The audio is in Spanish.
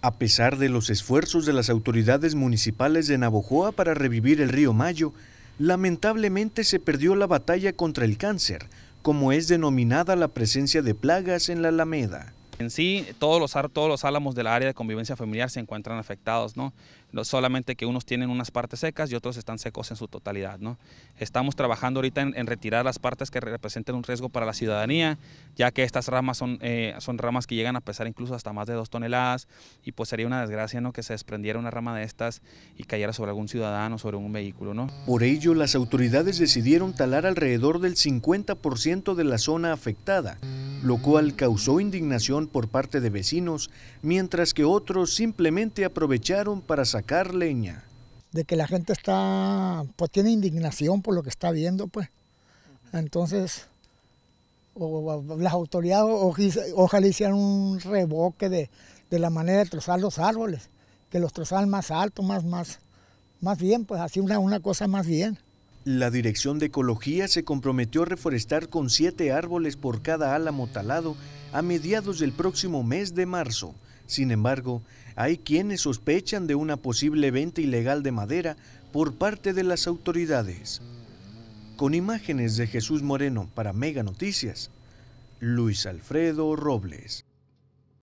A pesar de los esfuerzos de las autoridades municipales de Navojoa para revivir el río Mayo, lamentablemente se perdió la batalla contra el cáncer, como es denominada la presencia de plagas en la Alameda. En sí, todos los, todos los álamos del área de convivencia familiar se encuentran afectados, ¿no? Solamente que unos tienen unas partes secas y otros están secos en su totalidad, ¿no? Estamos trabajando ahorita en, retirar las partes que representen un riesgo para la ciudadanía, ya que estas ramas son, eh, son ramas que llegan a pesar incluso hasta más de dos toneladas y pues sería una desgracia, ¿no? Que se desprendiera una rama de estas y cayera sobre algún ciudadano, sobre un vehículo, ¿no? Por ello, las autoridades decidieron talar alrededor del 50% de la zona afectada lo cual causó indignación por parte de vecinos, mientras que otros simplemente aprovecharon para sacar leña. De que la gente está, pues tiene indignación por lo que está viendo, pues. Entonces, las autoridades ojalá hicieran un revoque de, la manera de trozar los árboles, que los trozaran más alto, más, más, más bien, pues así una, una cosa más bien. La Dirección de Ecología se comprometió a reforestar con siete árboles por cada álamo talado a mediados del próximo mes de marzo. Sin embargo, hay quienes sospechan de una posible venta ilegal de madera por parte de las autoridades. Con imágenes de Jesús Moreno para Mega Noticias, Luis Alfredo Robles.